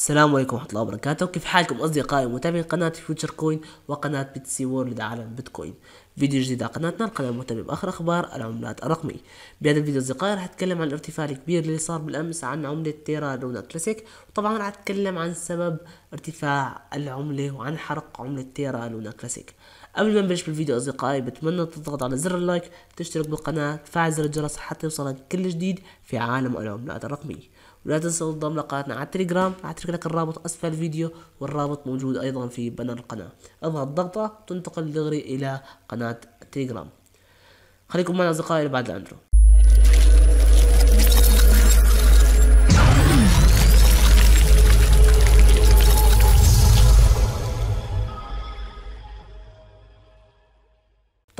السلام عليكم ورحمة الله وبركاته كيف حالكم أصدقائي متابعي قناة فيوتشر كوين وقناة بيتسي وورلد عالم بيتكوين فيديو جديد على قناتنا القناة المهتمة بآخر أخبار العملات الرقمية بهذا الفيديو أصدقائي راح أتكلم عن الارتفاع الكبير اللي صار بالأمس عن عملة تيرا لونا كلاسيك وطبعا راح أتكلم عن سبب ارتفاع العملة وعن حرق عملة تيرا لونا كلاسيك قبل ما نبلش بالفيديو أصدقائي بتمنى تضغط على زر اللايك تشترك بالقناة تفعل زر الجرس حتى يوصلك كل جديد في عالم العملات الرقمية ولا تنسوا تضم لقناتنا على التليجرام اترك لك الرابط اسفل الفيديو والرابط موجود ايضا في بنر القناه اضغط ضغطه تنتقل دغري الى قناه التليجرام خليكم معنا اصدقائي بعد الاندرو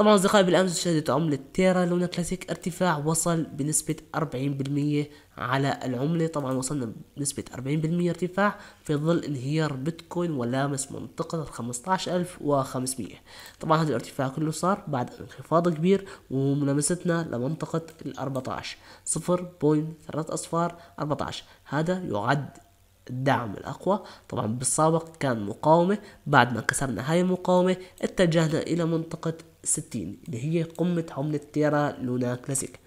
طبعا أصدقائي بالأمس شهدت عملة تيرا لونا كلاسيك ارتفاع وصل بنسبة 40% على العملة طبعا وصلنا بنسبة 40% ارتفاع في ظل انهيار بيتكوين ولامس منطقة ال 15500 طبعا هذا الارتفاع كله صار بعد انخفاض كبير وملامستنا لمنطقة ال 14 0.3 أصفار 14 هذا يعد الدعم الأقوى طبعا بالسابق كان مقاومة بعد ما كسرنا هاي المقاومة اتجهنا إلى منطقة 60 اللي هي قمة عملة تيرا لونا كلاسيك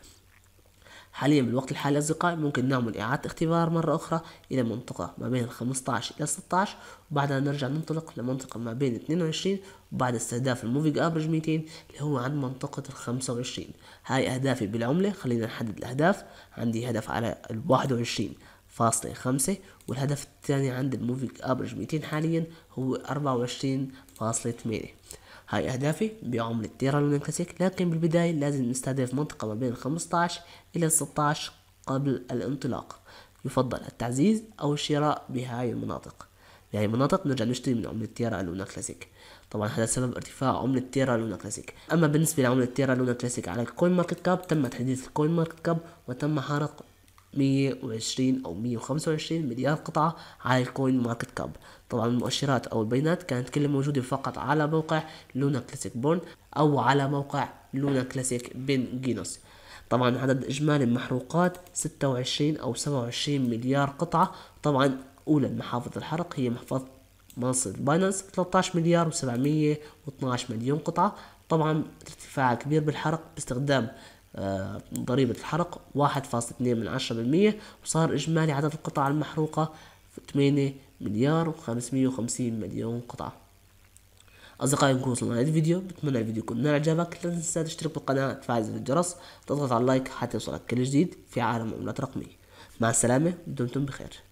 حاليا بالوقت الحالي أصدقائي ممكن نعمل إعادة اختبار مرة أخرى إلى منطقة ما بين 15 إلى 16 وبعدها نرجع ننطلق لمنطقة ما بين 22 وبعد استهداف الموفيج أبرج 200 اللي هو عند منطقة ال 25 هاي أهدافي بالعملة خلينا نحدد الأهداف عندي هدف على ال 21 فاصلة خمسة والهدف الثاني عند الموفينج أبرج 200 حاليا هو أربعة وعشرين فاصلة ثمانية هاي أهدافي بعملة التيرا كلاسيك لكن بالبداية لازم نستهدف منطقة ما بين 15 إلى 16 قبل الانطلاق يفضل التعزيز أو الشراء بهاي المناطق بهاي المناطق نرجع نشتري من عملة تيرا لونا كلاسيك طبعا هذا سبب ارتفاع عملة تيرا لونا كلاسيك أما بالنسبة لعملة تيرا لونا كلاسيك على الكوين ماركت كاب تم تحديث الكوين ماركت كاب وتم حرق 120 أو 125 مليار قطعة على الكوين ماركت كاب طبعا المؤشرات أو البيانات كانت كلها موجودة فقط على موقع لونا كلاسيك بورن أو على موقع لونا كلاسيك بن جينوس طبعا عدد إجمالي المحروقات 26 أو 27 مليار قطعة طبعا أولى محافظ الحرق هي محافظة منصة باينانس 13 مليار و712 مليون قطعة طبعا ارتفاع كبير بالحرق باستخدام آه، ضريبة الحرق واحد اثنين من عشرة بالمية وصار إجمالي عدد القطع المحروقة ثمانية مليار و وخمسين مليون قطعة أصدقائي نكون وصلنا لهذا الفيديو بتمنى الفيديو يكون نال إعجابك لا تنسى تشترك بالقناة تفعل زر الجرس تضغط على اللايك حتى يوصلك كل جديد في عالم العملات الرقمية مع السلامة ودمتم بخير